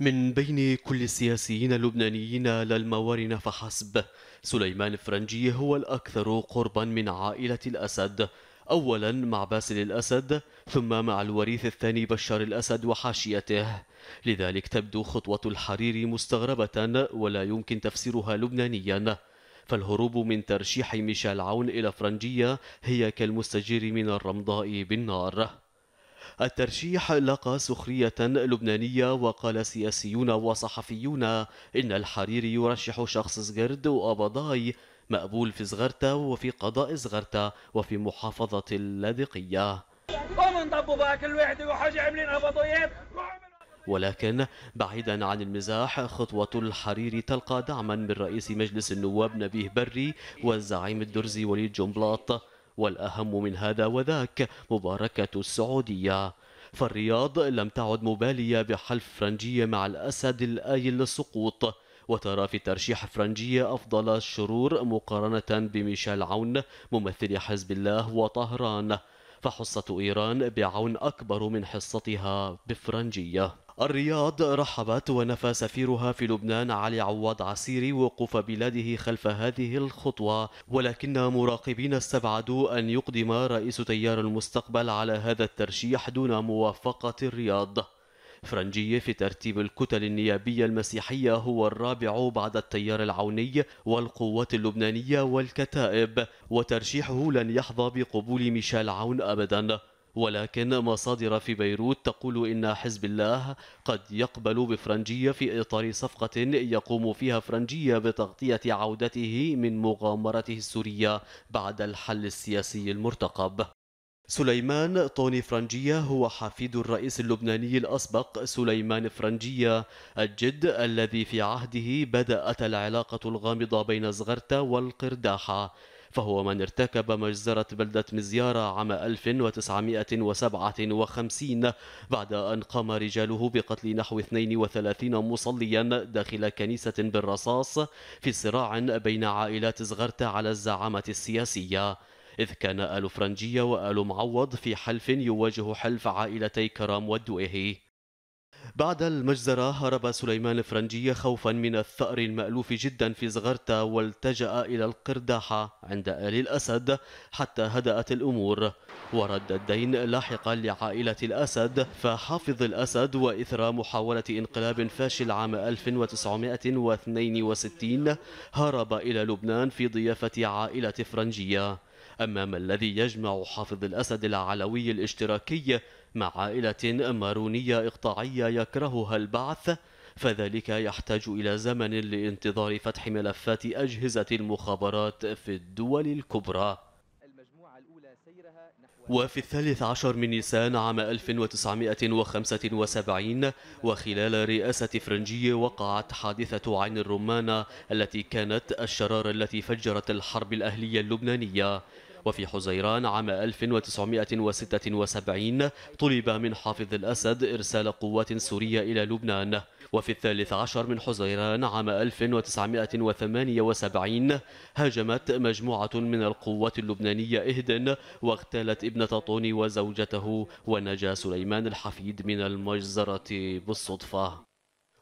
من بين كل السياسيين اللبنانيين لا الموارن فحسب سليمان فرنجي هو الأكثر قربا من عائلة الأسد أولا مع باسل الأسد ثم مع الوريث الثاني بشار الأسد وحاشيته لذلك تبدو خطوة الحريري مستغربة ولا يمكن تفسيرها لبنانيا فالهروب من ترشيح ميشيل عون إلى فرنجية هي كالمستجير من الرمضاء بالنار الترشيح لقى سخرية لبنانية وقال سياسيون وصحفيون إن الحريري يرشح شخص زغرد وأبضاي مقبول في زغرتة وفي قضاء زغرتة وفي محافظة اللاذقية وحاجة عاملين ولكن بعيدا عن المزاح خطوة الحريري تلقى دعما من رئيس مجلس النواب نبيه بري والزعيم الدرزي وليد جنبلاط والأهم من هذا وذاك مباركة السعودية فالرياض لم تعد مبالية بحلف فرنجية مع الأسد الآيل للسقوط وترى في ترشيح فرنجية أفضل الشرور مقارنة بميشيل عون ممثل حزب الله وطهران فحصة إيران بعون أكبر من حصتها بفرنجية الرياض رحبت ونفى سفيرها في لبنان علي عواد عسيري وقوف بلاده خلف هذه الخطوة ولكن مراقبين استبعدوا أن يقدم رئيس تيار المستقبل على هذا الترشيح دون موافقة الرياض فرنجية في ترتيب الكتل النيابية المسيحية هو الرابع بعد التيار العوني والقوات اللبنانية والكتائب وترشيحه لن يحظى بقبول ميشيل عون أبداً ولكن مصادر في بيروت تقول إن حزب الله قد يقبل بفرنجية في إطار صفقة يقوم فيها فرنجية بتغطية عودته من مغامرته السورية بعد الحل السياسي المرتقب سليمان طوني فرنجية هو حفيد الرئيس اللبناني الأسبق سليمان فرنجية الجد الذي في عهده بدأت العلاقة الغامضة بين زغرتا والقرداحة فهو من ارتكب مجزرة بلدة مزيارة عام 1957 بعد أن قام رجاله بقتل نحو 32 مصليا داخل كنيسة بالرصاص في صراع بين عائلات زغرتا على الزعامة السياسية إذ كان آل فرنجية وآل معوض في حلف يواجه حلف عائلتي كرام والدوئهي بعد المجزرة هرب سليمان الفرنجي خوفا من الثأر المألوف جدا في زغرتا والتجأ إلى القرداحة عند آل الأسد حتى هدأت الأمور ورد الدين لاحقا لعائلة الأسد فحافظ الأسد وإثر محاولة انقلاب فاشل عام 1962 هرب إلى لبنان في ضيافة عائلة فرنجية أما ما الذي يجمع حافظ الأسد العلوي الاشتراكي مع عائلة مارونية إقطاعية يكرهها البعث فذلك يحتاج إلى زمن لانتظار فتح ملفات أجهزة المخابرات في الدول الكبرى وفي الثالث عشر من نيسان عام 1975 وخلال رئاسة فرنجية وقعت حادثة عين الرمانة التي كانت الشرارة التي فجرت الحرب الأهلية اللبنانية وفي حزيران عام 1976 طلب من حافظ الأسد إرسال قوات سورية إلى لبنان وفي الثالث عشر من حزيران عام 1978 هاجمت مجموعة من القوات اللبنانية إهدن واغتالت ابنة طوني وزوجته ونجا سليمان الحفيد من المجزرة بالصدفة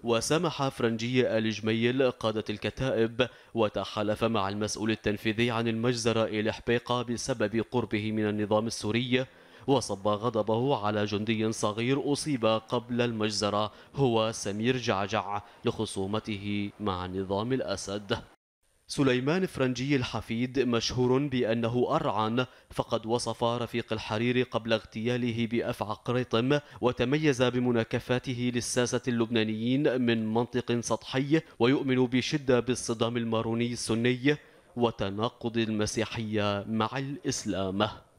وسمح فرنجي آل جميل قادة الكتائب وتحالف مع المسؤول التنفيذي عن المجزرة إلى حبيقة بسبب قربه من النظام السوري وصب غضبه على جندي صغير أصيب قبل المجزرة هو سمير جعجع لخصومته مع نظام الأسد سليمان فرنجي الحفيد مشهور بأنه أرعن فقد وصف رفيق الحرير قبل اغتياله بأفعى قريطم وتميز بمناكفاته للساسة اللبنانيين من منطق سطحي ويؤمن بشدة بالصدام الماروني السني وتناقض المسيحية مع الإسلام